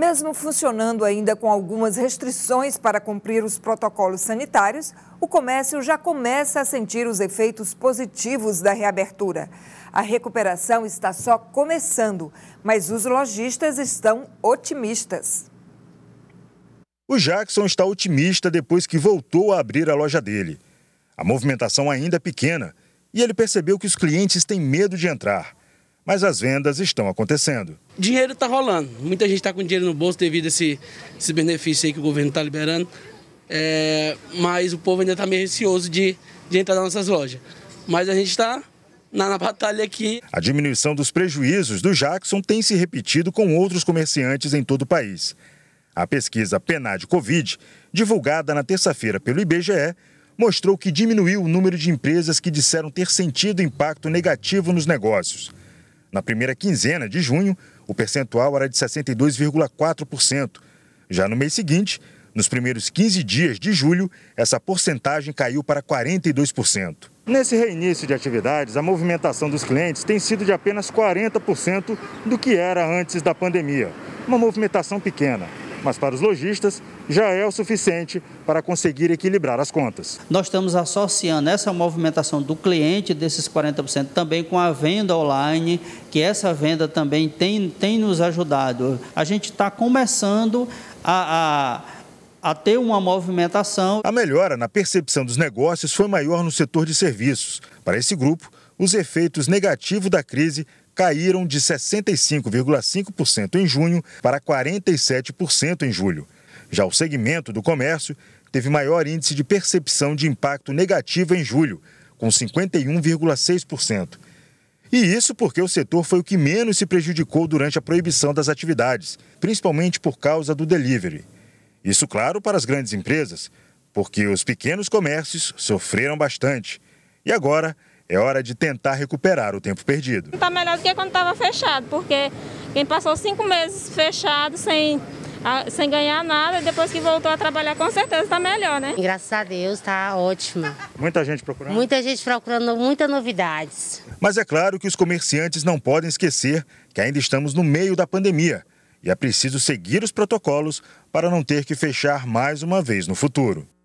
Mesmo funcionando ainda com algumas restrições para cumprir os protocolos sanitários, o comércio já começa a sentir os efeitos positivos da reabertura. A recuperação está só começando, mas os lojistas estão otimistas. O Jackson está otimista depois que voltou a abrir a loja dele. A movimentação ainda é pequena e ele percebeu que os clientes têm medo de entrar mas as vendas estão acontecendo. Dinheiro está rolando. Muita gente está com dinheiro no bolso devido a esse, esse benefício aí que o governo está liberando. É, mas o povo ainda está meio ansioso de, de entrar nas nossas lojas. Mas a gente está na, na, batalha aqui. A diminuição dos prejuízos do Jackson tem se repetido com outros comerciantes em todo o país. A pesquisa PNAD Covid, divulgada na terça-feira pelo IBGE, mostrou que diminuiu o número de empresas que disseram ter sentido impacto negativo nos negócios. Na primeira quinzena de junho, o percentual era de 62,4%. Já no mês seguinte, nos primeiros 15 dias de julho, essa porcentagem caiu para 42%. Nesse reinício de atividades, a movimentação dos clientes tem sido de apenas 40% do que era antes da pandemia. Uma movimentação pequena mas para os lojistas já é o suficiente para conseguir equilibrar as contas. Nós estamos associando essa movimentação do cliente desses 40% também com a venda online, que essa venda também tem, tem nos ajudado. A gente está começando a, a a ter uma movimentação. A melhora na percepção dos negócios foi maior no setor de serviços. Para esse grupo, os efeitos negativos da crise caíram de 65,5% em junho para 47% em julho. Já o segmento do comércio teve maior índice de percepção de impacto negativo em julho, com 51,6%. E isso porque o setor foi o que menos se prejudicou durante a proibição das atividades, principalmente por causa do delivery. Isso, claro, para as grandes empresas, porque os pequenos comércios sofreram bastante. E agora, é hora de tentar recuperar o tempo perdido. Está melhor do que quando estava fechado, porque quem passou cinco meses fechado sem sem ganhar nada, depois que voltou a trabalhar, com certeza está melhor, né? Graças a Deus, está ótimo. Muita gente procurando? Muita gente procurando, muitas novidades. Mas é claro que os comerciantes não podem esquecer que ainda estamos no meio da pandemia e é preciso seguir os protocolos para não ter que fechar mais uma vez no futuro.